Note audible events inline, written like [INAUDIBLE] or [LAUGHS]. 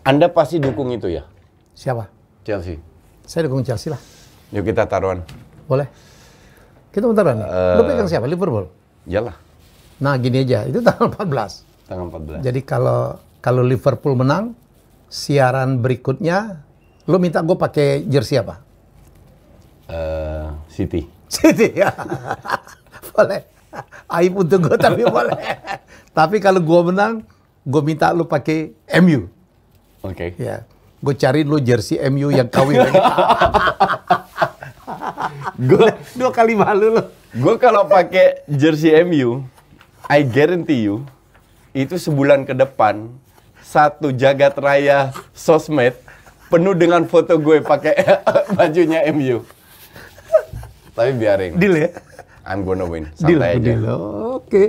Anda pasti dukung itu ya? Siapa? Chelsea. Saya dukung Chelsea lah. Yuk kita taruhan. Boleh. Kita bentar taruhan. Uh, eh, Lo pegang siapa? Liverpool? Iyalah. Nah gini aja, itu tanggal 14. Tanggal 14. Jadi kalau kalau Liverpool menang, siaran berikutnya, lo minta gue pakai jersey apa? Uh, City. City ya. [LAUGHS] boleh. Aib untuk gue tapi boleh. [LAUGHS] tapi kalau gue menang, gue minta lo pakai MU. Oke. Okay. Ya. Gue cari lu jersey MU yang kawin lagi. [LAUGHS] gue dua kali malu lo. Gue kalau pakai jersey MU, I guarantee you, itu sebulan ke depan satu jagat raya sosmed penuh dengan foto gue pakai [LAUGHS] bajunya MU. Tapi biarin. Deal ya? I'm gonna win. Santai deal, aja. Deal. Oke. Okay.